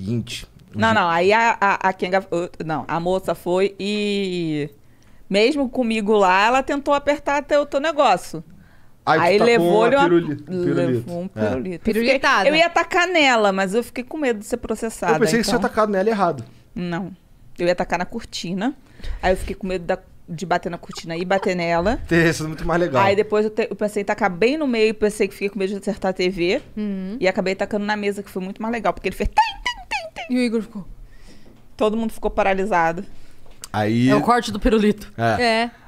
seguinte. Não, não, aí a, a, a Kenga. Não, a moça foi e. Mesmo comigo lá, ela tentou apertar até o teu negócio. Aí, aí levou-lhe uma... Levou um pirulito. É. Eu, ia atacar nela, mas eu fiquei com medo de ser processada. Eu pensei então... que você ia então. tacar nela errado. Não. Eu ia atacar na cortina. Aí eu fiquei com medo da... de bater na cortina e bater nela. Isso é muito mais legal. Aí depois eu, te... eu pensei em tacar bem no meio, pensei que fiquei com medo de acertar a TV. Uhum. E acabei tacando na mesa, que foi muito mais legal, porque ele fez. E o Igor ficou. Todo mundo ficou paralisado. Aí. É o corte do pirulito. É. É.